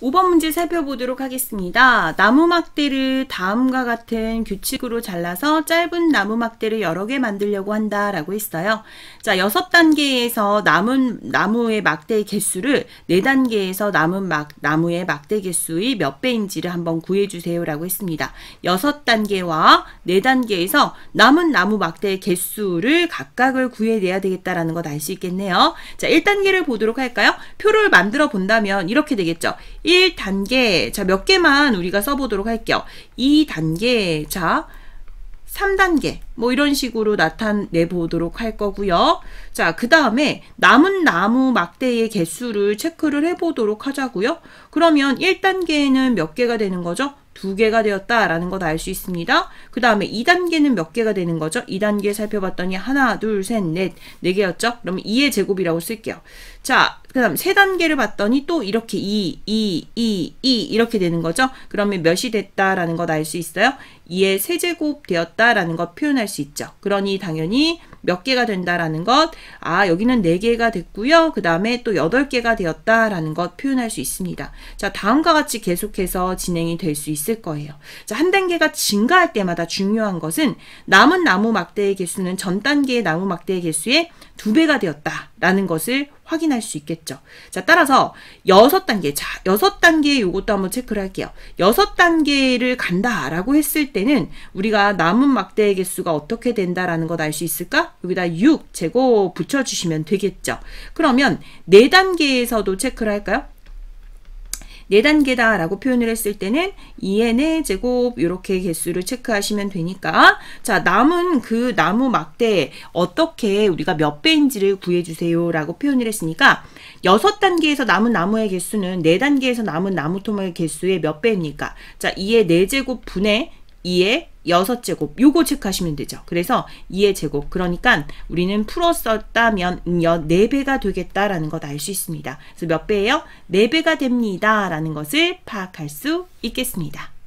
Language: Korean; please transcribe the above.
5번 문제 살펴보도록 하겠습니다. 나무 막대를 다음과 같은 규칙으로 잘라서 짧은 나무 막대를 여러 개 만들려고 한다라고 했어요. 자, 6단계에서 남은 나무의 막대 개수를 4단계에서 남은 막, 나무의 막대 개수의 몇 배인지를 한번 구해주세요라고 했습니다. 6단계와 4단계에서 남은 나무 막대 개수를 각각을 구해내야 되겠다라는 것알수 있겠네요. 자, 1단계를 보도록 할까요? 표를 만들어 본다면 이렇게 되겠죠. 1단계. 자, 몇 개만 우리가 써보도록 할게요. 2단계. 자, 3단계 뭐 이런 식으로 나타내 보도록 할 거고요. 자, 그 다음에 남은 나무 막대의 개수를 체크를 해 보도록 하자고요. 그러면 1단계에는 몇 개가 되는 거죠? 두 개가 되었다라는 것 알 수 있습니다. 그 다음에 2단계는 몇 개가 되는 거죠? 2단계 살펴봤더니 하나, 둘, 셋, 넷, 네 개였죠? 그러면 2의 제곱이라고 쓸게요. 자, 그 다음 3단계를 봤더니 또 이렇게 2, 2, 2, 2 이렇게 되는 거죠? 그러면 몇이 됐다라는 것 알 수 있어요? 2의 세제곱 되었다라는 것 표현할 수 있죠. 그러니 당연히 몇 개가 된다라는 것, 아, 여기는 4개가 됐고요. 그 다음에 또 8개가 되었다라는 것 표현할 수 있습니다. 자, 다음과 같이 계속해서 진행이 될 수 있을 거예요. 자, 한 단계가 증가할 때마다 중요한 것은 남은 나무 막대의 개수는 전 단계의 나무 막대의 개수의 2배가 되었다. 라는 것을 확인할 수 있겠죠. 자, 따라서 여섯 단계, 자, 여섯 단계 요것도 한번 체크를 할게요. 여섯 단계를 간다라고 했을 때는 우리가 남은 막대의 개수가 어떻게 된다라는 것 알 수 있을까? 여기다 6 제곱 붙여주시면 되겠죠. 그러면 네 단계에서도 체크를 할까요? 4단계다라고 표현을 했을 때는 2n의 제곱 이렇게 개수를 체크하시면 되니까 자 남은 그 나무 막대 어떻게 우리가 몇 배인지를 구해주세요 라고 표현을 했으니까 6단계에서 남은 나무의 개수는 4단계에서 남은 나무토막의 개수의 몇 배입니까? 자 2의 4제곱 분의 2의 6제곱 요거 체크하시면 되죠. 그래서 2의 제곱 그러니까 우리는 풀어 썼다면 4배가 되겠다라는 것 알 수 있습니다. 그래서 몇 배예요? 4배가 됩니다라는 것을 파악할 수 있겠습니다.